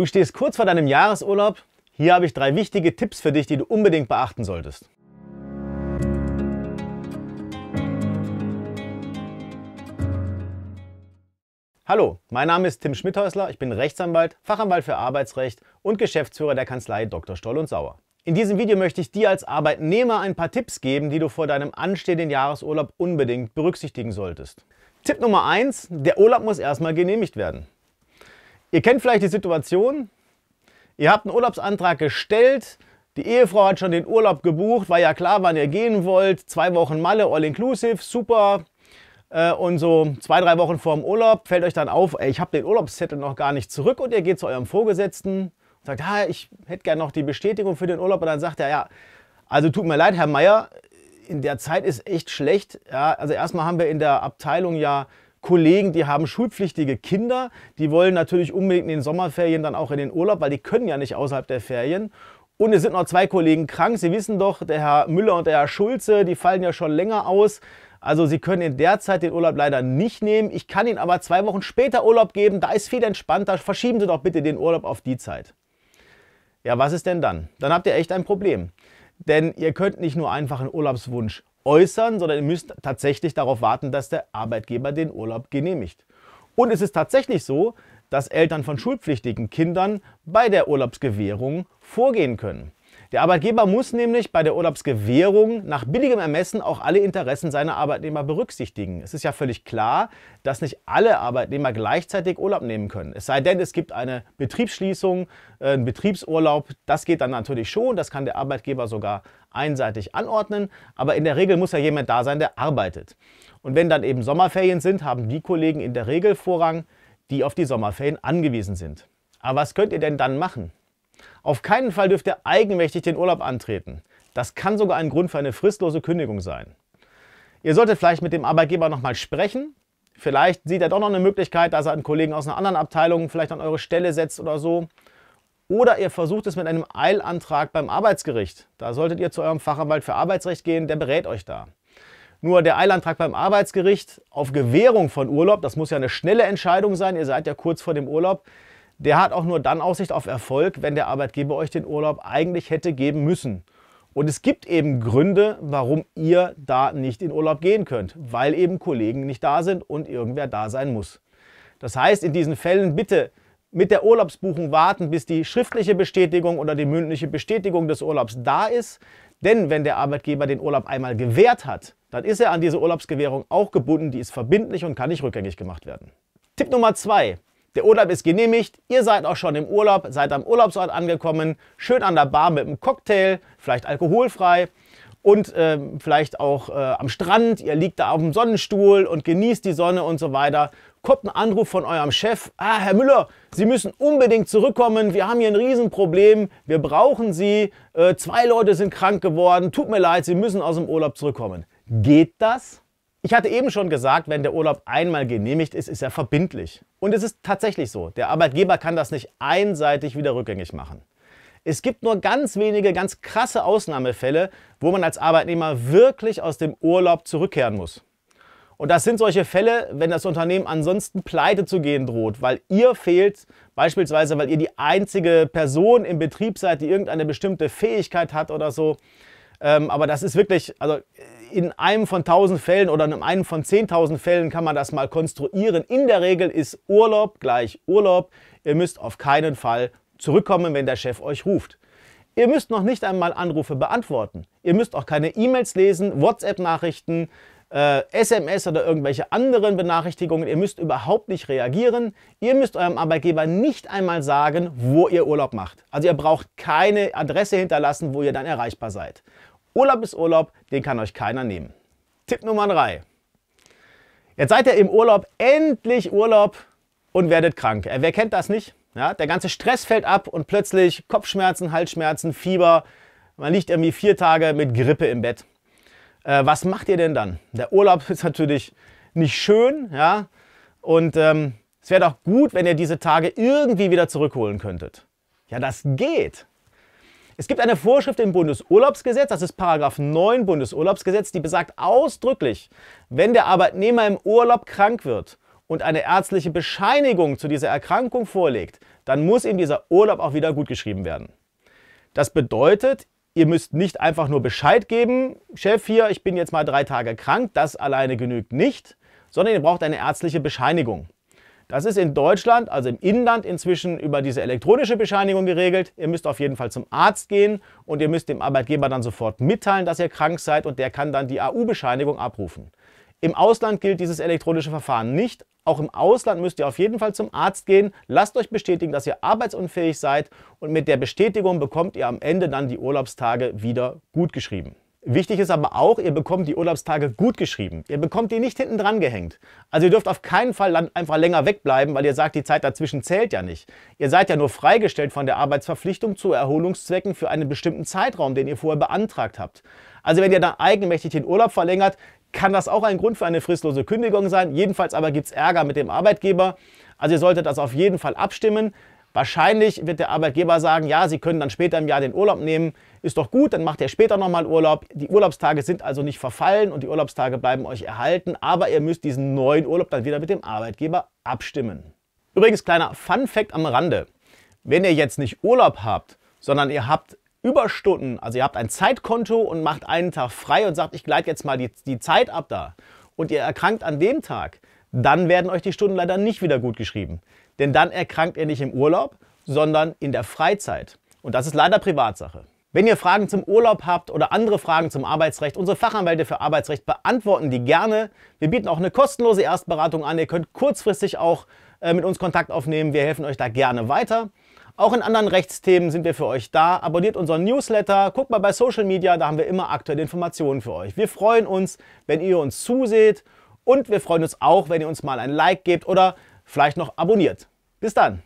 Du stehst kurz vor deinem Jahresurlaub. Hier habe ich drei wichtige Tipps für dich, die du unbedingt beachten solltest. Hallo, mein Name ist Tim Schmidhäusler. ich bin Rechtsanwalt, Fachanwalt für Arbeitsrecht und Geschäftsführer der Kanzlei Dr. Stoll und Sauer. In diesem Video möchte ich dir als Arbeitnehmer ein paar Tipps geben, die du vor deinem anstehenden Jahresurlaub unbedingt berücksichtigen solltest. Tipp Nummer 1, der Urlaub muss erstmal genehmigt werden. Ihr kennt vielleicht die Situation, ihr habt einen Urlaubsantrag gestellt, die Ehefrau hat schon den Urlaub gebucht, war ja klar, wann ihr gehen wollt. Zwei Wochen Malle, all inclusive, super. Äh, und so zwei, drei Wochen vor dem Urlaub fällt euch dann auf, ey, ich habe den Urlaubszettel noch gar nicht zurück und ihr geht zu eurem Vorgesetzten und sagt, ah, ich hätte gerne noch die Bestätigung für den Urlaub. Und dann sagt er, ja, also tut mir leid, Herr Meier, in der Zeit ist echt schlecht. Ja, also erstmal haben wir in der Abteilung ja Kollegen, die haben schulpflichtige Kinder, die wollen natürlich unbedingt in den Sommerferien dann auch in den Urlaub, weil die können ja nicht außerhalb der Ferien. Und es sind noch zwei Kollegen krank. Sie wissen doch, der Herr Müller und der Herr Schulze, die fallen ja schon länger aus. Also Sie können in der Zeit den Urlaub leider nicht nehmen. Ich kann Ihnen aber zwei Wochen später Urlaub geben. Da ist viel entspannter. Verschieben Sie doch bitte den Urlaub auf die Zeit. Ja, was ist denn dann? Dann habt ihr echt ein Problem. Denn ihr könnt nicht nur einfach einen Urlaubswunsch äußern, sondern ihr müsst tatsächlich darauf warten, dass der Arbeitgeber den Urlaub genehmigt. Und es ist tatsächlich so, dass Eltern von schulpflichtigen Kindern bei der Urlaubsgewährung vorgehen können. Der Arbeitgeber muss nämlich bei der Urlaubsgewährung nach billigem Ermessen auch alle Interessen seiner Arbeitnehmer berücksichtigen. Es ist ja völlig klar, dass nicht alle Arbeitnehmer gleichzeitig Urlaub nehmen können. Es sei denn, es gibt eine Betriebsschließung, äh, einen Betriebsurlaub. Das geht dann natürlich schon. Das kann der Arbeitgeber sogar einseitig anordnen. Aber in der Regel muss ja jemand da sein, der arbeitet. Und wenn dann eben Sommerferien sind, haben die Kollegen in der Regel Vorrang, die auf die Sommerferien angewiesen sind. Aber was könnt ihr denn dann machen? Auf keinen Fall dürft ihr eigenmächtig den Urlaub antreten. Das kann sogar ein Grund für eine fristlose Kündigung sein. Ihr solltet vielleicht mit dem Arbeitgeber nochmal sprechen. Vielleicht sieht er doch noch eine Möglichkeit, dass er einen Kollegen aus einer anderen Abteilung vielleicht an eure Stelle setzt oder so. Oder ihr versucht es mit einem Eilantrag beim Arbeitsgericht. Da solltet ihr zu eurem Fachanwalt für Arbeitsrecht gehen, der berät euch da. Nur der Eilantrag beim Arbeitsgericht auf Gewährung von Urlaub, das muss ja eine schnelle Entscheidung sein, ihr seid ja kurz vor dem Urlaub, der hat auch nur dann Aussicht auf Erfolg, wenn der Arbeitgeber euch den Urlaub eigentlich hätte geben müssen. Und es gibt eben Gründe, warum ihr da nicht in Urlaub gehen könnt, weil eben Kollegen nicht da sind und irgendwer da sein muss. Das heißt, in diesen Fällen bitte mit der Urlaubsbuchung warten, bis die schriftliche Bestätigung oder die mündliche Bestätigung des Urlaubs da ist. Denn wenn der Arbeitgeber den Urlaub einmal gewährt hat, dann ist er an diese Urlaubsgewährung auch gebunden, die ist verbindlich und kann nicht rückgängig gemacht werden. Tipp Nummer zwei: der Urlaub ist genehmigt, ihr seid auch schon im Urlaub, seid am Urlaubsort angekommen, schön an der Bar mit einem Cocktail, vielleicht alkoholfrei und äh, vielleicht auch äh, am Strand, ihr liegt da auf dem Sonnenstuhl und genießt die Sonne und so weiter. Kommt ein Anruf von eurem Chef, ah, Herr Müller, Sie müssen unbedingt zurückkommen, wir haben hier ein Riesenproblem, wir brauchen Sie, äh, zwei Leute sind krank geworden, tut mir leid, Sie müssen aus dem Urlaub zurückkommen. Geht das? Ich hatte eben schon gesagt, wenn der Urlaub einmal genehmigt ist, ist er verbindlich. Und es ist tatsächlich so, der Arbeitgeber kann das nicht einseitig wieder rückgängig machen. Es gibt nur ganz wenige ganz krasse Ausnahmefälle, wo man als Arbeitnehmer wirklich aus dem Urlaub zurückkehren muss. Und das sind solche Fälle, wenn das Unternehmen ansonsten pleite zu gehen droht, weil ihr fehlt, beispielsweise weil ihr die einzige Person im Betrieb seid, die irgendeine bestimmte Fähigkeit hat oder so. Ähm, aber das ist wirklich, also in einem von 1000 Fällen oder in einem von 10.000 Fällen kann man das mal konstruieren. In der Regel ist Urlaub gleich Urlaub. Ihr müsst auf keinen Fall zurückkommen, wenn der Chef euch ruft. Ihr müsst noch nicht einmal Anrufe beantworten. Ihr müsst auch keine E-Mails lesen, WhatsApp-Nachrichten, äh, SMS oder irgendwelche anderen Benachrichtigungen. Ihr müsst überhaupt nicht reagieren. Ihr müsst eurem Arbeitgeber nicht einmal sagen, wo ihr Urlaub macht. Also ihr braucht keine Adresse hinterlassen, wo ihr dann erreichbar seid. Urlaub ist Urlaub, den kann euch keiner nehmen. Tipp Nummer 3. Jetzt seid ihr im Urlaub, endlich Urlaub und werdet krank. Äh, wer kennt das nicht? Ja, der ganze Stress fällt ab und plötzlich Kopfschmerzen, Halsschmerzen, Fieber. Man liegt irgendwie vier Tage mit Grippe im Bett. Äh, was macht ihr denn dann? Der Urlaub ist natürlich nicht schön, ja. Und ähm, es wäre doch gut, wenn ihr diese Tage irgendwie wieder zurückholen könntet. Ja, das geht. Es gibt eine Vorschrift im Bundesurlaubsgesetz, das ist Paragraph 9 Bundesurlaubsgesetz, die besagt ausdrücklich, wenn der Arbeitnehmer im Urlaub krank wird und eine ärztliche Bescheinigung zu dieser Erkrankung vorlegt, dann muss ihm dieser Urlaub auch wieder gutgeschrieben werden. Das bedeutet, ihr müsst nicht einfach nur Bescheid geben, Chef hier, ich bin jetzt mal drei Tage krank, das alleine genügt nicht, sondern ihr braucht eine ärztliche Bescheinigung. Das ist in Deutschland, also im Inland, inzwischen über diese elektronische Bescheinigung geregelt. Ihr müsst auf jeden Fall zum Arzt gehen und ihr müsst dem Arbeitgeber dann sofort mitteilen, dass ihr krank seid und der kann dann die AU-Bescheinigung abrufen. Im Ausland gilt dieses elektronische Verfahren nicht. Auch im Ausland müsst ihr auf jeden Fall zum Arzt gehen. Lasst euch bestätigen, dass ihr arbeitsunfähig seid und mit der Bestätigung bekommt ihr am Ende dann die Urlaubstage wieder gutgeschrieben. Wichtig ist aber auch, ihr bekommt die Urlaubstage gut geschrieben. Ihr bekommt die nicht hinten dran gehängt. Also ihr dürft auf keinen Fall einfach länger wegbleiben, weil ihr sagt, die Zeit dazwischen zählt ja nicht. Ihr seid ja nur freigestellt von der Arbeitsverpflichtung zu Erholungszwecken für einen bestimmten Zeitraum, den ihr vorher beantragt habt. Also wenn ihr da eigenmächtig den Urlaub verlängert, kann das auch ein Grund für eine fristlose Kündigung sein. Jedenfalls aber gibt es Ärger mit dem Arbeitgeber. Also ihr solltet das auf jeden Fall abstimmen. Wahrscheinlich wird der Arbeitgeber sagen, ja, Sie können dann später im Jahr den Urlaub nehmen. Ist doch gut, dann macht ihr später nochmal Urlaub. Die Urlaubstage sind also nicht verfallen und die Urlaubstage bleiben euch erhalten, aber ihr müsst diesen neuen Urlaub dann wieder mit dem Arbeitgeber abstimmen. Übrigens, kleiner Fun fact am Rande. Wenn ihr jetzt nicht Urlaub habt, sondern ihr habt Überstunden, also ihr habt ein Zeitkonto und macht einen Tag frei und sagt, ich gleite jetzt mal die, die Zeit ab da und ihr erkrankt an dem Tag, dann werden euch die Stunden leider nicht wieder gut geschrieben. Denn dann erkrankt er nicht im Urlaub, sondern in der Freizeit. Und das ist leider Privatsache. Wenn ihr Fragen zum Urlaub habt oder andere Fragen zum Arbeitsrecht, unsere Fachanwälte für Arbeitsrecht beantworten die gerne. Wir bieten auch eine kostenlose Erstberatung an. Ihr könnt kurzfristig auch äh, mit uns Kontakt aufnehmen. Wir helfen euch da gerne weiter. Auch in anderen Rechtsthemen sind wir für euch da. Abonniert unseren Newsletter, guckt mal bei Social Media, da haben wir immer aktuelle Informationen für euch. Wir freuen uns, wenn ihr uns zuseht und wir freuen uns auch, wenn ihr uns mal ein Like gebt oder vielleicht noch abonniert. Bis dann!